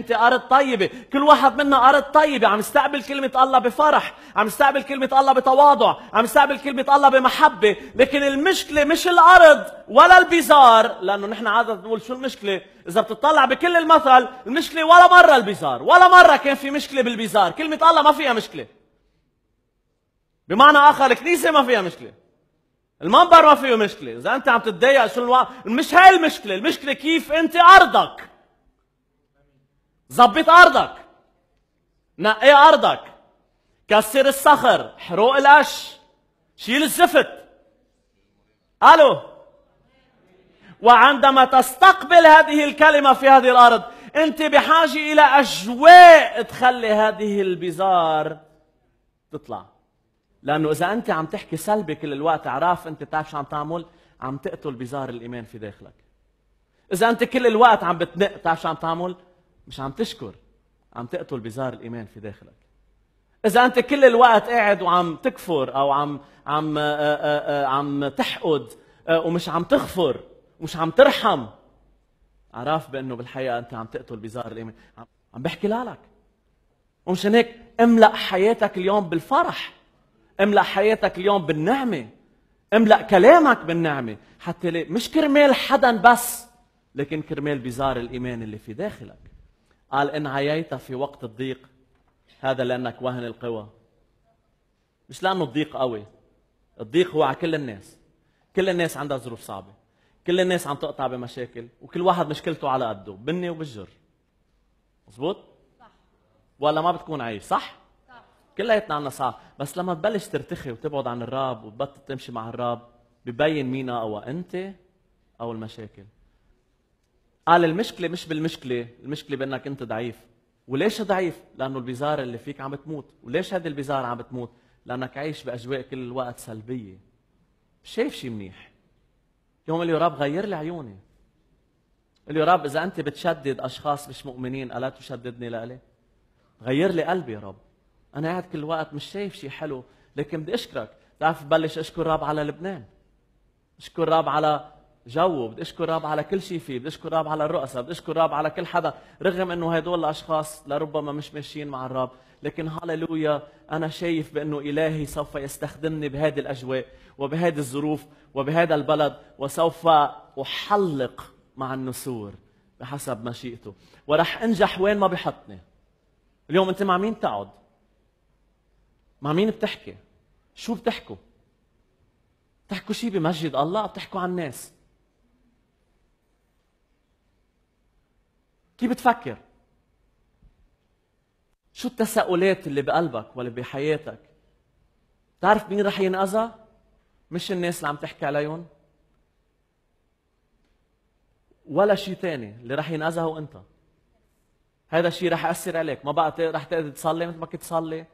انت ارض طيبه كل واحد منا ارض طيبه عم يستقبل كلمه الله بفرح عم يستقبل كلمه الله بتواضع عم يستقبل كلمه الله بمحبه لكن المشكله مش الارض ولا البزار لانه نحن عاده بنقول شو المشكله اذا بتطلع بكل المثل المشكله ولا مره البزار ولا مره كان في مشكله بالبزار كلمه الله ما فيها مشكله بمعنى اخر الكنيسه ما فيها مشكله المنبر ما فيه مشكله اذا انت عم تتضايق شو الوقت مش هاي المشكله المشكله كيف انت ارضك ظبط ارضك نقي ارضك كسر الصخر حروق القش شيل الزفت الو وعندما تستقبل هذه الكلمة في هذه الأرض أنت بحاجة إلى أجواء تخلي هذه البزار تطلع لأنه إذا أنت عم تحكي سلبي كل الوقت اعرف أنت بتعرف شو عم تعمل عم تقتل بزار الإيمان في داخلك إذا أنت كل الوقت عم بتنق بتعرف شو عم تعمل مش عم تشكر عم تقتل بزار الايمان في داخلك اذا انت كل الوقت قاعد وعم تكفر او عم عم آآ آه، آآ آه، آه، عم تحقد ومش عم تغفر ومش عم ترحم عرف بانه بالحقيقه انت عم تقتل بزار الايمان عم بحكي لك ومشان هيك املا حياتك اليوم بالفرح املا حياتك اليوم بالنعمه املا كلامك بالنعمه حتى مش كرمال حدا بس لكن كرمال بزار الايمان اللي في داخلك قال إن عييت في وقت الضيق هذا لأنك وهن القوى مش لأنه الضيق قوي الضيق هو على كل الناس كل الناس عندها ظروف صعبة كل الناس عم تقطع بمشاكل وكل واحد مشكلته على قده بني وبالجر مزبوط صح ولا ما بتكون عايش صح صح كلياتنا عنا صعب بس لما تبلش ترتخي وتبعد عن الراب وتبطل تمشي مع الراب ببين مين اقوى انت او المشاكل قال المشكله مش بالمشكله المشكله بانك انت ضعيف وليش ضعيف لانه البزار اللي فيك عم تموت وليش هذه البزار عم تموت لانك عايش باجواء كل الوقت سلبيه شايف شيء منيح يوم اللي رب غير لي عيوني اللي رب اذا انت بتشدد اشخاص مش مؤمنين الا تشددني لالي غير لي قلبي يا رب انا قاعد كل الوقت مش شايف شيء حلو لكن بدي اشكرك بتعرف ببلش اشكر رب على لبنان اشكر رب على جو بدي اشكر رب على كل شيء فيه بدي اشكر رب على الرؤساء بدي اشكر رب على كل حدا رغم انه هدول الاشخاص لربما مش ماشيين مع الرب لكن هللويا انا شايف بانه الهي سوف يستخدمني بهذه الاجواء وبهذه الظروف وبهذا البلد وسوف احلق مع النسور بحسب مشيئته ورح انجح وين ما بحطني اليوم انت مع مين تقعد مع مين بتحكي شو بتحكوا بتحكوا شيء بمسجد الله بتحكوا عن الناس كيف بتفكر؟ شو التساؤلات اللي بقلبك ولا بحياتك؟ بتعرف مين رح ينأذى؟ مش الناس اللي عم تحكي عليهم ولا شيء ثاني اللي رح ينأذى هو انت هذا الشيء رح ياثر عليك ما بقى رح تقدر تصلي مثل ما كنت تصلي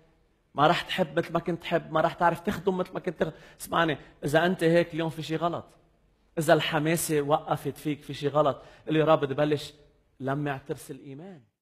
ما رح تحب مثل ما كنت تحب ما رح تعرف تخدم مثل ما كنت تخدم اسمعني اذا انت هيك اليوم في شيء غلط اذا الحماسه وقفت فيك في شيء غلط اللي يا رب بدي بلش لمع ترس الإيمان